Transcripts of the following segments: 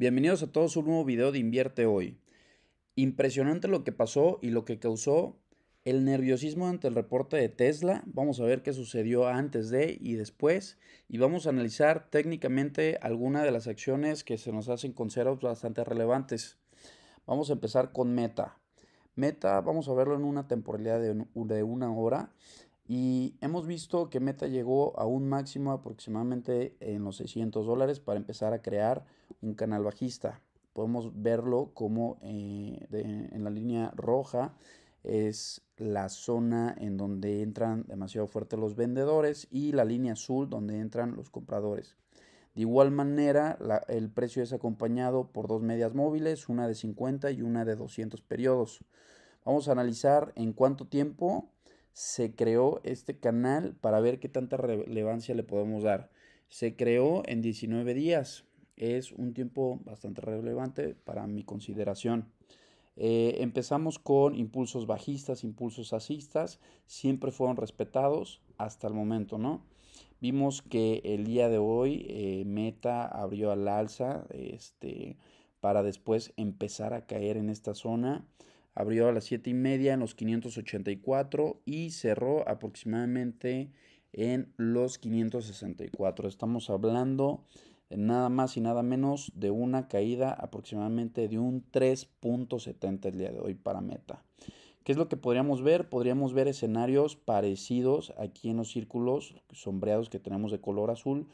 Bienvenidos a todos a un nuevo video de Invierte Hoy. Impresionante lo que pasó y lo que causó el nerviosismo ante el reporte de Tesla. Vamos a ver qué sucedió antes de y después. Y vamos a analizar técnicamente algunas de las acciones que se nos hacen con bastante relevantes. Vamos a empezar con Meta. Meta, vamos a verlo en una temporalidad de una hora. Y hemos visto que Meta llegó a un máximo aproximadamente en los 600 dólares para empezar a crear un canal bajista. Podemos verlo como eh, en la línea roja es la zona en donde entran demasiado fuerte los vendedores y la línea azul donde entran los compradores. De igual manera, el precio es acompañado por dos medias móviles, una de 50 y una de 200 periodos. Vamos a analizar en cuánto tiempo se creó este canal para ver qué tanta relevancia le podemos dar. Se creó en 19 días. Es un tiempo bastante relevante para mi consideración. Eh, empezamos con impulsos bajistas, impulsos asistas. Siempre fueron respetados hasta el momento, ¿no? Vimos que el día de hoy eh, Meta abrió al alza este, para después empezar a caer en esta zona abrió a las 7 y media en los 584 y cerró aproximadamente en los 564. Estamos hablando nada más y nada menos de una caída aproximadamente de un 3.70 el día de hoy para Meta. ¿Qué es lo que podríamos ver? Podríamos ver escenarios parecidos aquí en los círculos sombreados que tenemos de color azul.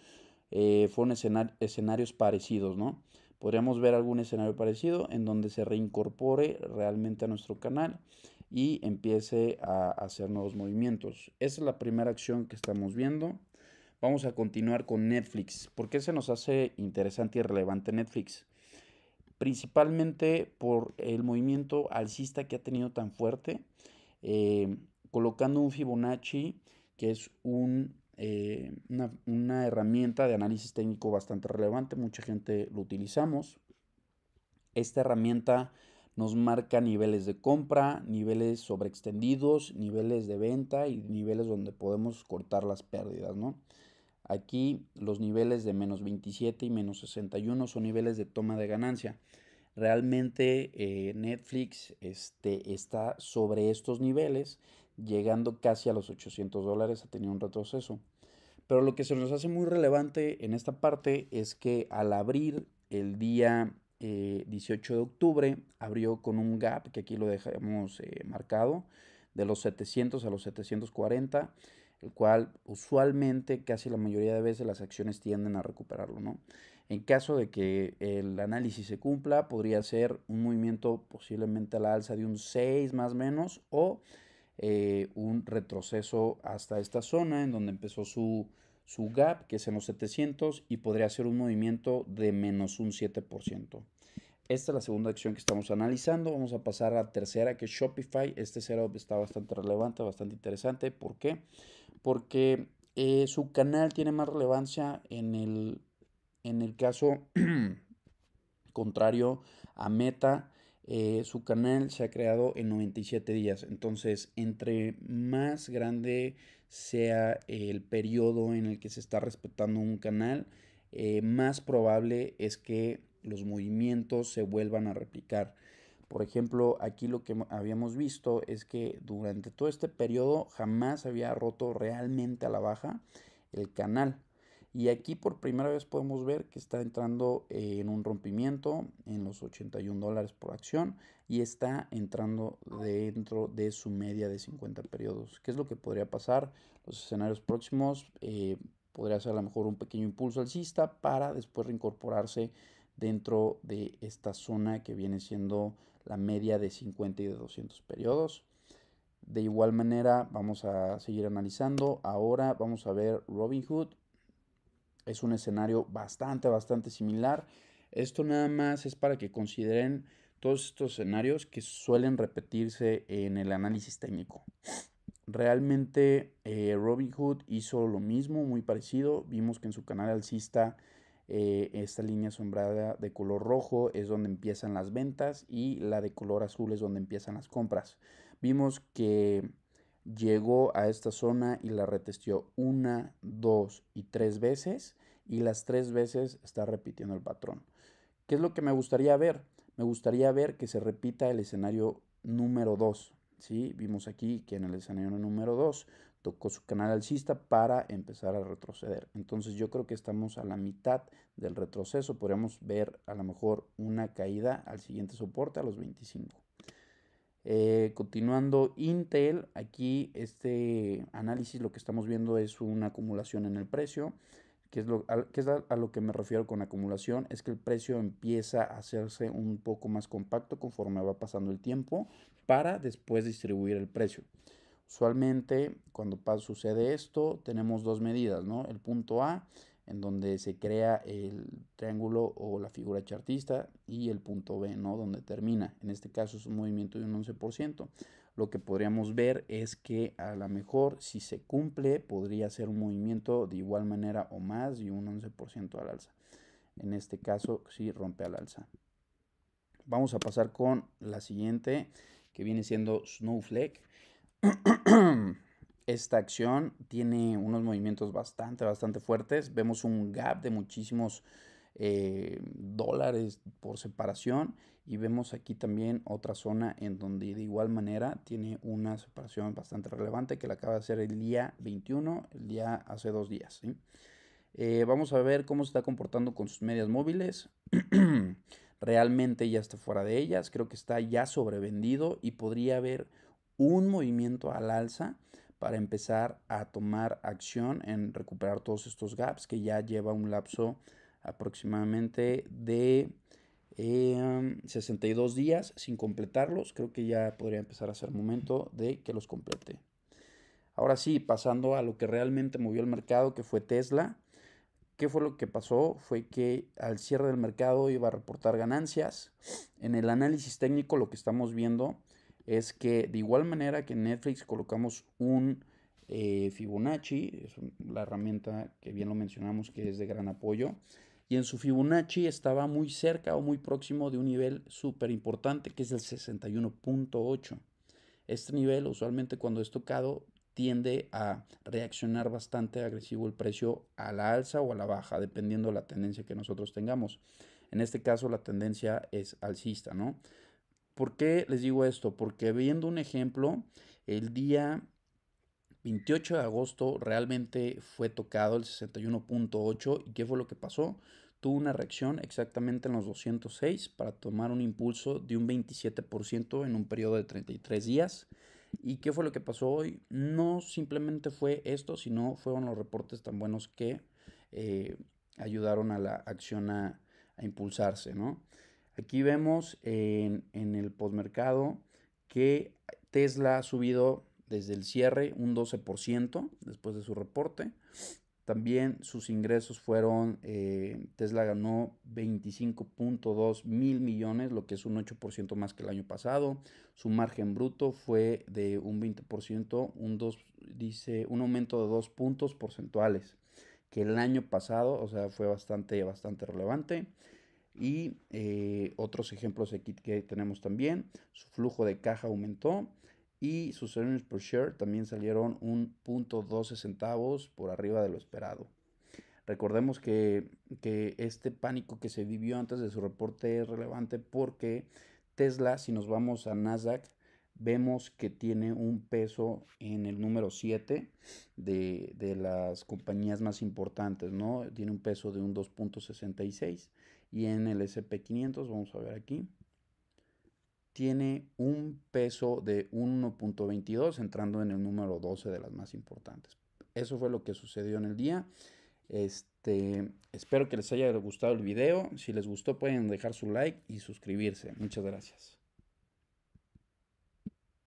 Eh, fueron escenarios parecidos, ¿no? podríamos ver algún escenario parecido en donde se reincorpore realmente a nuestro canal y empiece a hacer nuevos movimientos. Esa es la primera acción que estamos viendo. Vamos a continuar con Netflix. ¿Por qué se nos hace interesante y relevante Netflix? Principalmente por el movimiento alcista que ha tenido tan fuerte, eh, colocando un Fibonacci, que es un eh, una, herramienta de análisis técnico bastante relevante, mucha gente lo utilizamos. Esta herramienta nos marca niveles de compra, niveles sobreextendidos, niveles de venta y niveles donde podemos cortar las pérdidas, ¿no? Aquí los niveles de menos 27 y menos 61 son niveles de toma de ganancia. Realmente eh, Netflix este, está sobre estos niveles llegando casi a los 800 dólares, ha tenido un retroceso. Pero lo que se nos hace muy relevante en esta parte es que al abrir el día 18 eh, de octubre, abrió con un gap, que aquí lo dejamos eh, marcado, de los 700 a los 740, el cual usualmente casi la mayoría de veces las acciones tienden a recuperarlo, ¿no? En caso de que el análisis se cumpla, podría ser un movimiento posiblemente a la alza de un 6 más menos o eh, un retroceso hasta esta zona en donde empezó su, su gap, que es en los 700, y podría ser un movimiento de menos un 7%. Esta es la segunda acción que estamos analizando. Vamos a pasar a la tercera, que es Shopify. Este setup está bastante relevante, bastante interesante. ¿Por qué? Porque eh, su canal tiene más relevancia en el, en el caso contrario a Meta eh, su canal se ha creado en 97 días. Entonces, entre más grande sea el periodo en el que se está respetando un canal, eh, más probable es que los movimientos se vuelvan a replicar. Por ejemplo, aquí lo que habíamos visto es que durante todo este periodo jamás había roto realmente a la baja el canal. Y aquí por primera vez podemos ver que está entrando en un rompimiento en los 81 dólares por acción y está entrando dentro de su media de 50 periodos. ¿Qué es lo que podría pasar? Los escenarios próximos eh, podría ser a lo mejor un pequeño impulso alcista para después reincorporarse dentro de esta zona que viene siendo la media de 50 y de 200 periodos. De igual manera, vamos a seguir analizando. Ahora vamos a ver Robinhood es un escenario bastante, bastante similar. Esto nada más es para que consideren todos estos escenarios que suelen repetirse en el análisis técnico. Realmente eh, Robin Hood hizo lo mismo, muy parecido. Vimos que en su canal alcista eh, esta línea asombrada de color rojo es donde empiezan las ventas y la de color azul es donde empiezan las compras. Vimos que llegó a esta zona y la retestió una, dos y tres veces y las tres veces está repitiendo el patrón. ¿Qué es lo que me gustaría ver? Me gustaría ver que se repita el escenario número 2. ¿sí? Vimos aquí que en el escenario número 2 tocó su canal alcista para empezar a retroceder. Entonces yo creo que estamos a la mitad del retroceso. Podríamos ver a lo mejor una caída al siguiente soporte a los 25. Eh, continuando Intel, aquí este análisis lo que estamos viendo es una acumulación en el precio. que es, lo, a, que es lo que me refiero con acumulación? Es que el precio empieza a hacerse un poco más compacto conforme va pasando el tiempo para después distribuir el precio. Usualmente cuando sucede esto tenemos dos medidas, ¿no? El punto A en donde se crea el triángulo o la figura chartista y el punto B, ¿no? Donde termina. En este caso es un movimiento de un 11%. Lo que podríamos ver es que a lo mejor si se cumple podría ser un movimiento de igual manera o más y un 11% al alza. En este caso sí rompe al alza. Vamos a pasar con la siguiente que viene siendo Snowflake. Esta acción tiene unos movimientos bastante, bastante fuertes. Vemos un gap de muchísimos eh, dólares por separación y vemos aquí también otra zona en donde de igual manera tiene una separación bastante relevante que la acaba de hacer el día 21, el día hace dos días. Eh, vamos a ver cómo se está comportando con sus medias móviles. Realmente ya está fuera de ellas, creo que está ya sobrevendido y podría haber un movimiento al alza para empezar a tomar acción en recuperar todos estos gaps que ya lleva un lapso aproximadamente de 62 eh, días sin completarlos. Creo que ya podría empezar a ser momento de que los complete. Ahora sí, pasando a lo que realmente movió el mercado, que fue Tesla. ¿Qué fue lo que pasó? Fue que al cierre del mercado iba a reportar ganancias. En el análisis técnico lo que estamos viendo es que de igual manera que en Netflix colocamos un eh, Fibonacci, es la herramienta que bien lo mencionamos que es de gran apoyo, y en su Fibonacci estaba muy cerca o muy próximo de un nivel súper importante que es el 61.8. Este nivel usualmente cuando es tocado tiende a reaccionar bastante agresivo el precio a la alza o a la baja, dependiendo de la tendencia que nosotros tengamos. En este caso la tendencia es alcista, ¿no? ¿Por qué les digo esto? Porque viendo un ejemplo, el día 28 de agosto realmente fue tocado el 61.8 y qué fue lo que pasó. Tuvo una reacción exactamente en los 206 para tomar un impulso de un 27% en un periodo de 33 días. ¿Y qué fue lo que pasó hoy? No simplemente fue esto, sino fueron los reportes tan buenos que eh, ayudaron a la acción a, a impulsarse, ¿no? Aquí vemos en, el postmercado que Tesla ha subido desde el cierre un 12% después de su reporte. También sus ingresos fueron, eh, Tesla ganó 25.2 mil millones, lo que es un 8% más que el año pasado. Su margen bruto fue de un 20%, un, dice, un aumento de 2 puntos porcentuales, que el año pasado, o sea, fue bastante, bastante relevante. Y eh, otros ejemplos aquí que tenemos también, su flujo de caja aumentó y sus earnings per share también salieron un punto 12 centavos por arriba de lo esperado. Recordemos que, que, este pánico que se vivió antes de su reporte es relevante porque Tesla, si nos vamos a Nasdaq, vemos que tiene un peso en el número 7 de, de las compañías más importantes, ¿no? Tiene un peso de un 2.66 y en el SP500, vamos a ver aquí, tiene un peso de 1.22, entrando en el número 12 de las más importantes. Eso fue lo que sucedió en el día. Este, espero que les haya gustado el video. Si les gustó pueden dejar su like y suscribirse. Muchas gracias.